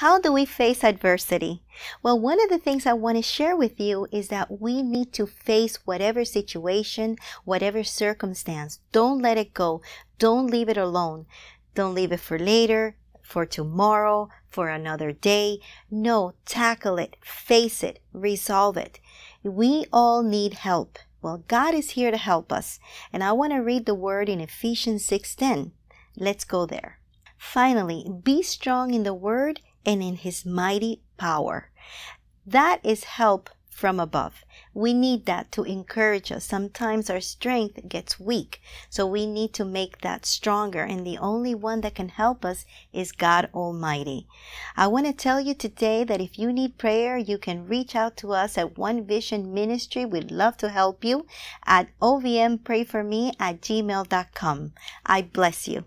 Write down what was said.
How do we face adversity? Well, one of the things I want to share with you is that we need to face whatever situation, whatever circumstance. Don't let it go. Don't leave it alone. Don't leave it for later, for tomorrow, for another day. No, tackle it, face it, resolve it. We all need help. Well, God is here to help us. And I want to read the word in Ephesians 6:10. Let's go there. Finally, be strong in the word and in his mighty power. That is help from above. We need that to encourage us. Sometimes our strength gets weak, so we need to make that stronger, and the only one that can help us is God Almighty. I want to tell you today that if you need prayer, you can reach out to us at One Vision Ministry. We'd love to help you at ovmprayforme at gmail.com. I bless you.